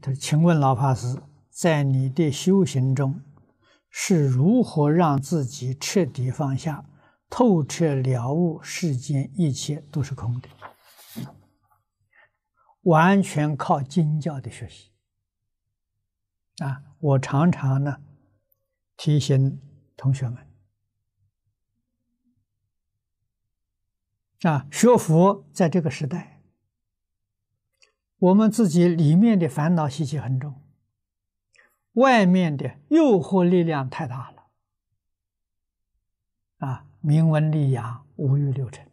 他说：“请问老法师，在你的修行中，是如何让自己彻底放下、透彻了悟世间一切都是空的？完全靠经教的学习啊！我常常呢提醒同学们啊，学佛在这个时代。”我们自己里面的烦恼习气很重，外面的诱惑力量太大了，啊，名文利养五欲六尘，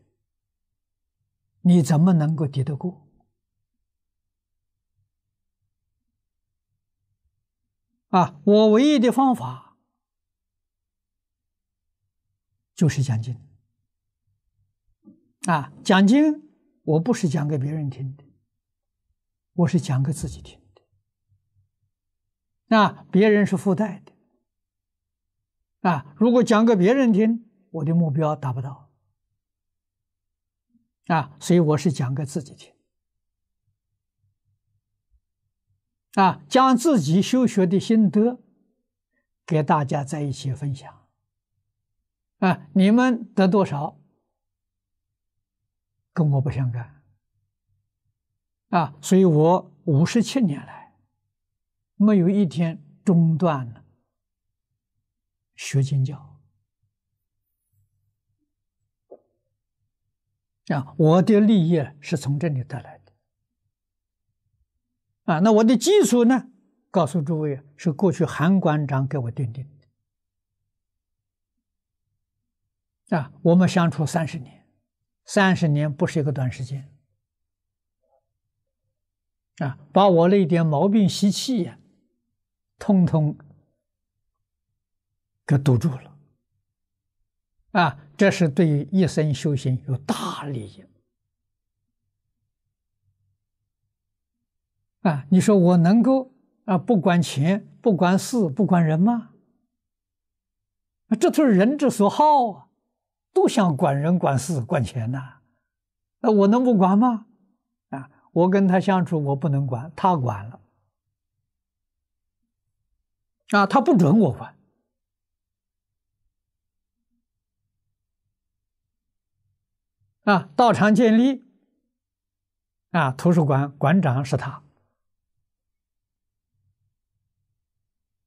你怎么能够抵得过？啊，我唯一的方法就是讲经，啊，讲经，我不是讲给别人听的。我是讲给自己听的，啊，别人是附带的，啊，如果讲给别人听，我的目标达不到，啊，所以我是讲给自己听，啊，将自己修学的心得给大家在一起分享，啊，你们得多少，跟我不相干。啊，所以我五十七年来没有一天中断了学经教啊，我的利益是从这里得来的啊。那我的基础呢？告诉诸位，是过去韩馆长给我奠定的啊。我们相处三十年，三十年不是一个短时间。啊，把我那点毛病习气呀，通通给堵住了。啊，这是对一生修行有大利益。啊，你说我能够啊，不管钱，不管事，不管人吗？啊，这都是人之所好啊，都想管人、管事、管钱呐。那我能不管吗？我跟他相处，我不能管，他管了啊，他不准我管啊。道场建立啊，图书馆馆长是他。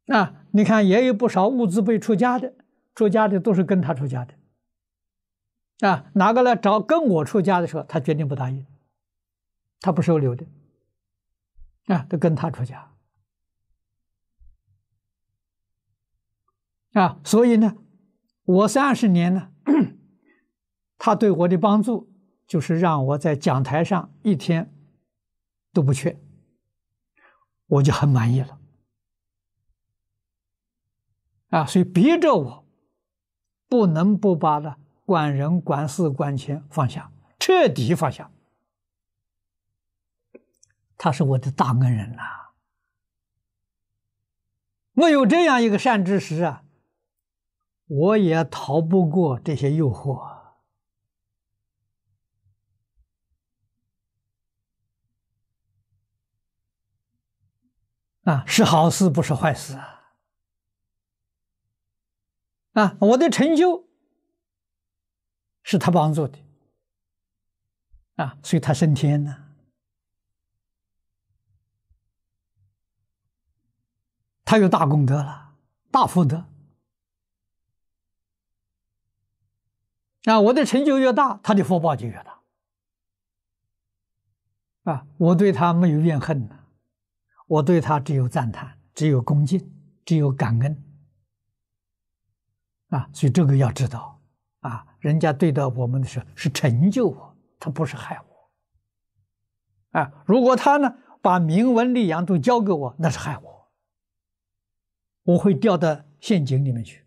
啊，你看，也有不少物资被出家的，出家的都是跟他出家的啊。哪个来找跟我出家的时候，他决定不答应。他不收留的啊，都跟他出家啊，所以呢，我三十年呢，他对我的帮助就是让我在讲台上一天都不缺，我就很满意了啊。所以逼着我不能不把呢管人管事管钱放下，彻底放下。他是我的大恩人呐！我有这样一个善知识啊，我也逃不过这些诱惑啊！是好事，不是坏事啊！啊，我的成就是他帮助的啊，所以他升天呢。他有大功德了，大福德。啊，我的成就越大，他的福报就越大。啊，我对他没有怨恨我对他只有赞叹，只有恭敬，只有感恩。啊，所以这个要知道，啊，人家对待我们的时候是成就我，他不是害我。啊，如果他呢把铭文力养都交给我，那是害我。我会掉到陷阱里面去，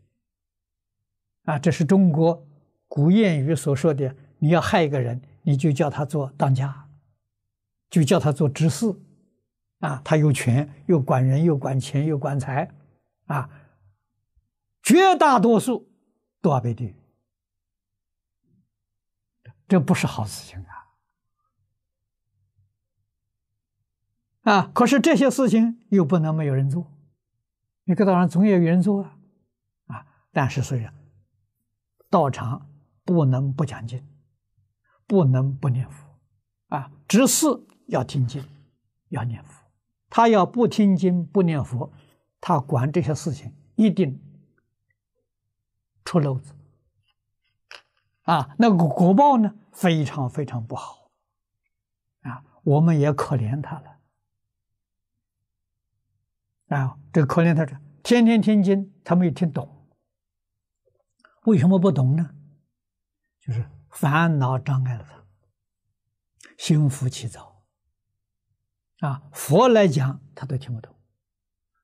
啊，这是中国古谚语所说的：“你要害一个人，你就叫他做当家，就叫他做执事，啊，他有权又管人，又管钱，又管财，啊，绝大多数都要被狱，这不是好事情啊！啊，可是这些事情又不能没有人做。”你个道场总有人做啊，啊！但是虽然道场不能不讲经，不能不念佛，啊！只是要听经，要念佛。他要不听经不念佛，他管这些事情一定出漏子，啊！那个果报呢，非常非常不好，啊！我们也可怜他了。啊，这个可怜！他这天天听经，他没有听懂。为什么不懂呢？就是烦恼障碍了他，心浮气躁。啊，佛来讲他都听不懂，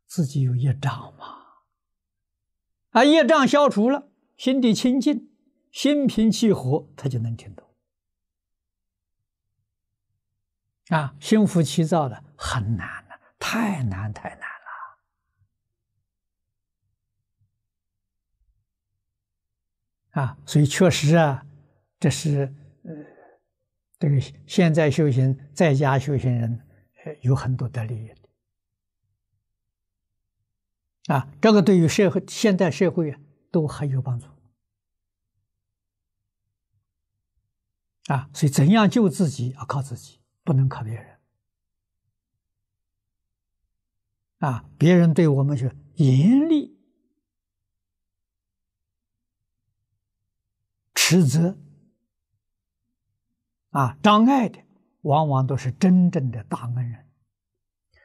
自己有业障嘛。啊，业障消除了，心地清净，心平气和，他就能听懂。啊，心浮气躁的很难了，太难太难。啊，所以确实啊，这是呃，这个现在修行在家修行人，有很多得利益的。啊，这个对于社会、现代社会啊，都很有帮助。啊，所以怎样救自己，要靠自己，不能靠别人。啊，别人对我们是严厉。实则，啊，障碍的往往都是真正的大恩人，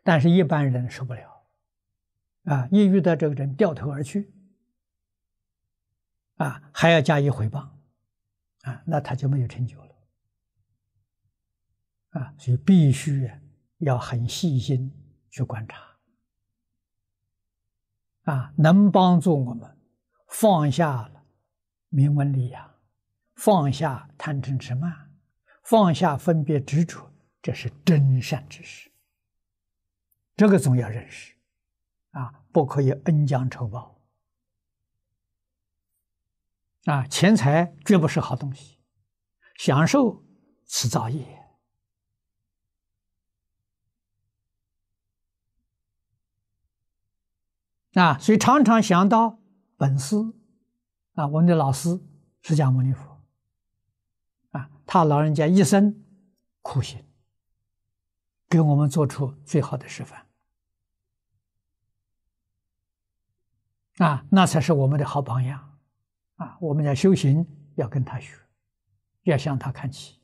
但是一般人受不了，啊，一遇到这个人掉头而去，啊，还要加以回报，啊，那他就没有成就了，啊，所以必须要很细心去观察，啊，能帮助我们放下了名闻利养。放下贪嗔痴慢，放下分别执着，这是真善之事。这个总要认识，啊，不可以恩将仇报，啊，钱财绝不是好东西，享受此造业。啊，所以常常想到本师，啊，我们的老师释迦牟尼佛。他老人家一生苦行，给我们做出最好的示范。啊，那才是我们的好榜样啊！我们要修行，要跟他学，要向他看齐。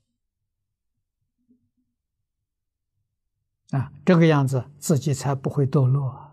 啊，这个样子自己才不会堕落。